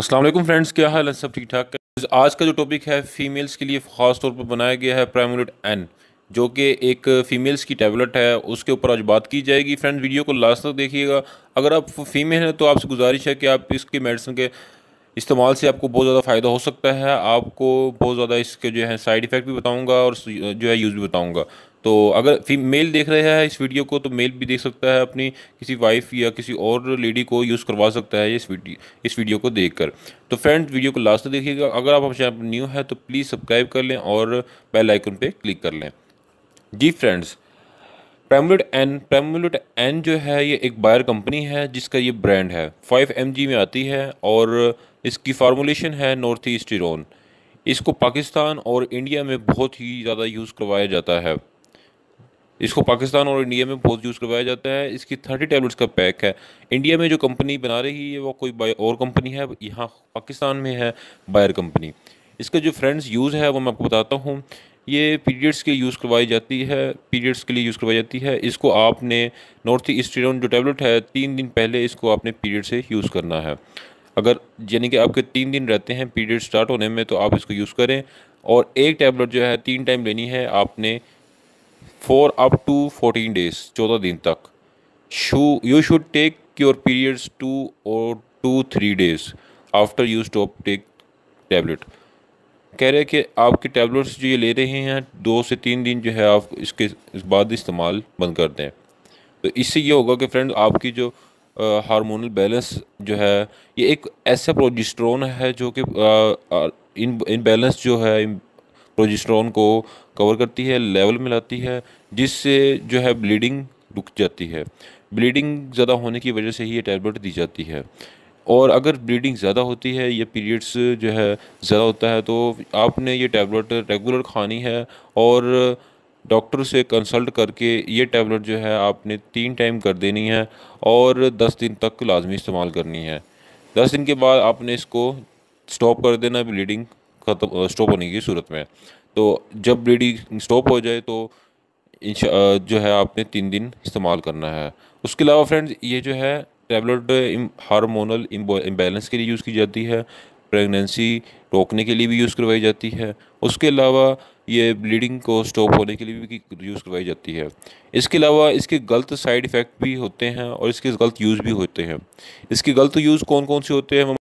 Aslam friends क्या हाल है सब ठीक ठाक आज का जो टॉपिक है फीमेल्स के लिए ख़ास तौर पर बनाया गया है प्राइमोलेट एन जो कि एक फ़ीमेल्स की टैबलेट है उसके ऊपर आज बात की जाएगी फ्रेंड्स वीडियो को लास्ट तक देखिएगा अगर आप फीमेल हैं तो आपसे गुजारिश है कि आप इसके मेडिसिन के इस्तेमाल से आपको बहुत ज़्यादा फ़ायदा हो सकता है आपको बहुत ज़्यादा इसके जो है साइड इफ़ेक्ट भी बताऊँगा और जो है यूज़ भी बताऊँगा तो अगर मेल देख रहा है इस वीडियो को तो मेल भी देख सकता है अपनी किसी वाइफ या किसी और लेडी को यूज़ करवा सकता है इस वीडियो इस वीडियो को देखकर तो फ्रेंड्स वीडियो को लास्ट तक देखिएगा अगर आप हमारे चैनल न्यू है तो प्लीज़ सब्सक्राइब कर लें और बेल आइकन पर क्लिक कर लें जी फ्रेंड्स प्रेमुलेट एन प्रेमुलेट एन जो है ये एक बायर कंपनी है जिसका ये ब्रांड है फाइव एम में आती है और इसकी फार्मोलेशन है नॉर्थ ईस्ट इरोन इसको पाकिस्तान और इंडिया में बहुत ही ज़्यादा यूज़ करवाया जाता है इसको पाकिस्तान और इंडिया में बहुत यूज़ करवाया जाता है इसकी थर्टी टैबलेट्स का पैक है इंडिया में जो कंपनी बना रही है वो कोई और कंपनी है यहाँ पाकिस्तान में है बायर कंपनी इसका जो फ्रेंड्स यूज़ है वो मैं आपको बताता हूँ ये पीरियड्स के यूज़ करवाई जाती है पीरियड्स के लिए यूज़ करवाई जाती है इसको आपने नॉर्थ ईस्टर्न जो टैबलेट है तीन दिन पहले इसको आपने पीरियड से यूज़ करना है अगर यानी कि आपके तीन दिन रहते हैं पीरियड स्टार्ट होने में तो आप इसको यूज़ करें और एक टैबलेट जो है तीन टाइम लेनी है आपने for up to fourteen days चौदह दिन तक so you should take your periods two और two three days after you stop take tablet कह रहे कि आपके टैबलेट्स जो ये ले रहे हैं दो से तीन दिन जो है आप इसके इस बाद इस्तेमाल बंद कर दें तो इससे ये होगा कि फ्रेंड आपकी जो हार्मोनल बैलेंस जो है ये एक ऐसा प्रोजिस्ट्रोन है जो कि इन इन बैलेंस जो है प्रोजिस्ट्रॉन को कवर करती है लेवल में लाती है जिससे जो है ब्लीडिंग रुक जाती है ब्लीडिंग ज़्यादा होने की वजह से ही ये टैबलेट दी जाती है और अगर ब्लीडिंग ज़्यादा होती है या पीरियड्स जो है ज़्यादा होता है तो आपने ये टैबलेट रेगुलर खानी है और डॉक्टर से कंसल्ट करके ये टैबलेट जो है आपने तीन टाइम कर देनी है और दस दिन तक लाजमी इस्तेमाल करनी है दस दिन के बाद आपने इसको स्टॉप कर देना ब्लीडिंग खत्म तो, स्टॉप होने की सूरत में तो जब ब्लीडिंग स्टॉप हो जाए तो जो है आपने तीन दिन इस्तेमाल करना है उसके अलावा फ्रेंड्स ये जो है टेबलेट हार्मोनल इम्बैलेंस के लिए यूज़ की जाती है प्रेगनेंसी रोकने के लिए भी यूज़ करवाई जाती है उसके अलावा ये ब्लीडिंग को स्टॉप होने के लिए भी यूज़ करवाई जाती है इसके अलावा इसके गलत साइड इफ़ेक्ट भी होते हैं और इसके गलत यूज़ भी होते हैं इसके गलत यूज़ कौन कौन से होते हैं